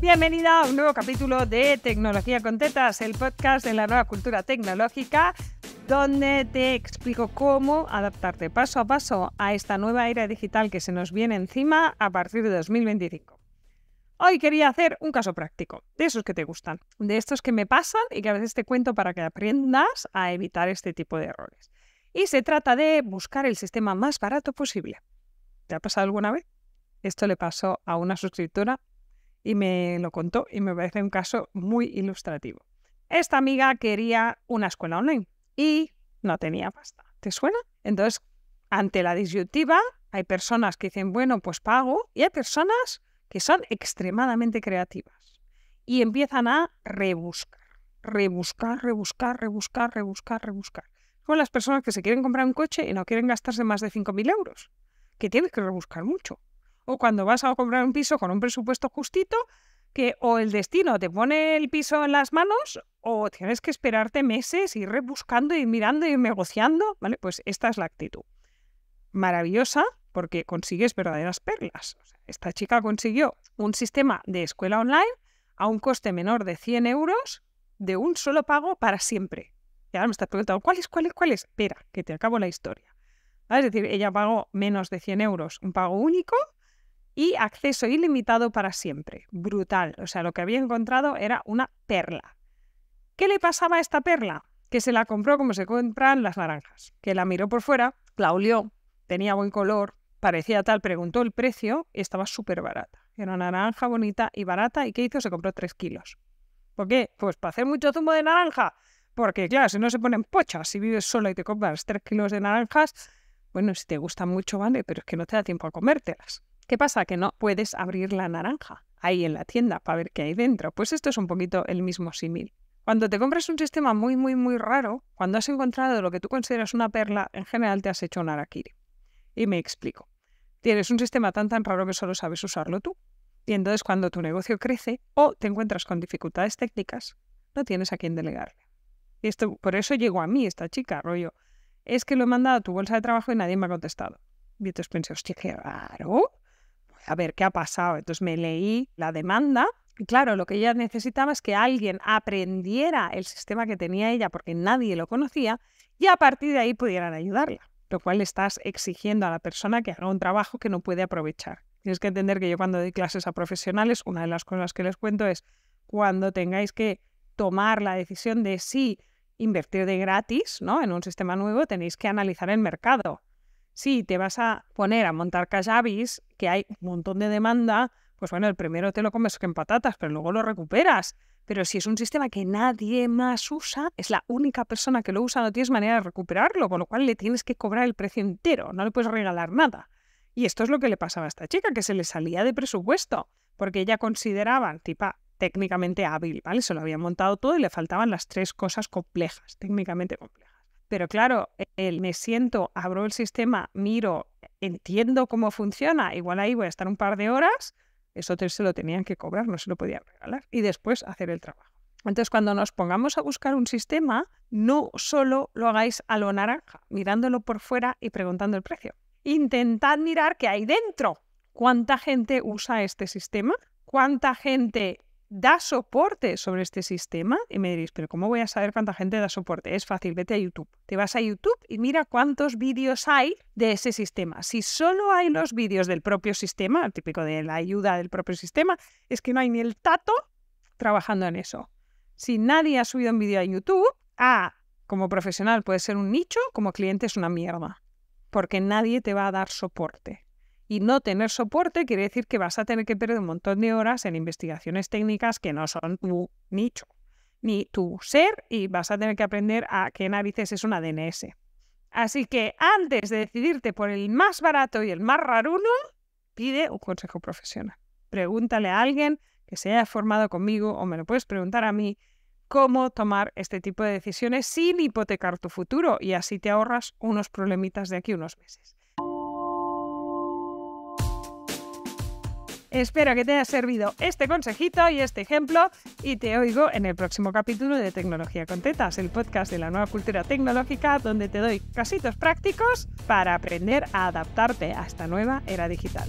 Bienvenida a un nuevo capítulo de Tecnología con Tetas, el podcast de la nueva cultura tecnológica, donde te explico cómo adaptarte paso a paso a esta nueva era digital que se nos viene encima a partir de 2025. Hoy quería hacer un caso práctico, de esos que te gustan, de estos que me pasan y que a veces te cuento para que aprendas a evitar este tipo de errores. Y se trata de buscar el sistema más barato posible. ¿Te ha pasado alguna vez? Esto le pasó a una suscriptora y me lo contó y me parece un caso muy ilustrativo. Esta amiga quería una escuela online y no tenía pasta. ¿Te suena? Entonces, ante la disyuntiva, hay personas que dicen, bueno, pues pago, y hay personas que son extremadamente creativas y empiezan a rebuscar, rebuscar, rebuscar, rebuscar, rebuscar, rebuscar. Son las personas que se quieren comprar un coche y no quieren gastarse más de 5.000 euros, que tienes que rebuscar mucho o cuando vas a comprar un piso con un presupuesto justito, que o el destino te pone el piso en las manos o tienes que esperarte meses, ir rebuscando, y mirando, y negociando, ¿vale? Pues esta es la actitud. Maravillosa porque consigues verdaderas perlas. esta chica consiguió un sistema de escuela online a un coste menor de 100 euros de un solo pago para siempre. Y ahora me estás preguntando, ¿cuál es, cuál es, cuál Espera, que te acabo la historia. Es decir, ella pagó menos de 100 euros un pago único y acceso ilimitado para siempre. Brutal. O sea, lo que había encontrado era una perla. ¿Qué le pasaba a esta perla? Que se la compró como se compran las naranjas. Que la miró por fuera, la olió, tenía buen color, parecía tal, preguntó el precio y estaba súper barata. Era una naranja bonita y barata. ¿Y qué hizo? Se compró 3 kilos. ¿Por qué? Pues para hacer mucho zumo de naranja. Porque claro, si no se ponen pochas, si vives solo y te compras 3 kilos de naranjas, bueno, si te gustan mucho, vale, pero es que no te da tiempo a comértelas. ¿Qué pasa? Que no puedes abrir la naranja ahí en la tienda para ver qué hay dentro. Pues esto es un poquito el mismo símil. Cuando te compras un sistema muy, muy, muy raro, cuando has encontrado lo que tú consideras una perla, en general te has hecho un harakiri. Y me explico. Tienes un sistema tan, tan raro que solo sabes usarlo tú. Y entonces cuando tu negocio crece o te encuentras con dificultades técnicas, no tienes a quién delegarle. Y esto, por eso llegó a mí esta chica, rollo. Es que lo he mandado a tu bolsa de trabajo y nadie me ha contestado. Y entonces pensé, hostia, qué raro a ver qué ha pasado. Entonces me leí la demanda. Y claro, lo que ella necesitaba es que alguien aprendiera el sistema que tenía ella porque nadie lo conocía y a partir de ahí pudieran ayudarla. Lo cual estás exigiendo a la persona que haga un trabajo que no puede aprovechar. Tienes que entender que yo cuando doy clases a profesionales, una de las cosas que les cuento es cuando tengáis que tomar la decisión de si invertir de gratis ¿no? en un sistema nuevo, tenéis que analizar el mercado si te vas a poner a montar avis que hay un montón de demanda, pues bueno, el primero te lo comes en patatas, pero luego lo recuperas. Pero si es un sistema que nadie más usa, es la única persona que lo usa, no tienes manera de recuperarlo, con lo cual le tienes que cobrar el precio entero, no le puedes regalar nada. Y esto es lo que le pasaba a esta chica, que se le salía de presupuesto, porque ella consideraba, tipo técnicamente hábil, ¿vale? Se lo había montado todo y le faltaban las tres cosas complejas, técnicamente complejas. Pero claro, e, el, me siento, abro el sistema, miro, entiendo cómo funciona, igual ahí voy a estar un par de horas, eso se lo tenían que cobrar, no se lo podían regalar, y después hacer el trabajo. Entonces, cuando nos pongamos a buscar un sistema, no solo lo hagáis a lo naranja, mirándolo por fuera y preguntando el precio. Intentad mirar qué hay dentro. ¿Cuánta gente usa este sistema? ¿Cuánta gente da soporte sobre este sistema. Y me diréis, pero ¿cómo voy a saber cuánta gente da soporte? Es fácil, vete a YouTube. Te vas a YouTube y mira cuántos vídeos hay de ese sistema. Si solo hay los vídeos del propio sistema, típico de la ayuda del propio sistema, es que no hay ni el tato trabajando en eso. Si nadie ha subido un vídeo a YouTube, ah, como profesional puede ser un nicho, como cliente es una mierda, porque nadie te va a dar soporte. Y no tener soporte quiere decir que vas a tener que perder un montón de horas en investigaciones técnicas que no son tu nicho, ni tu ser, y vas a tener que aprender a qué narices es una DNS. Así que antes de decidirte por el más barato y el más raruno, pide un consejo profesional. Pregúntale a alguien que se haya formado conmigo o me lo puedes preguntar a mí cómo tomar este tipo de decisiones sin hipotecar tu futuro y así te ahorras unos problemitas de aquí unos meses. Espero que te haya servido este consejito y este ejemplo y te oigo en el próximo capítulo de Tecnología con Tetas, el podcast de la nueva cultura tecnológica donde te doy casitos prácticos para aprender a adaptarte a esta nueva era digital.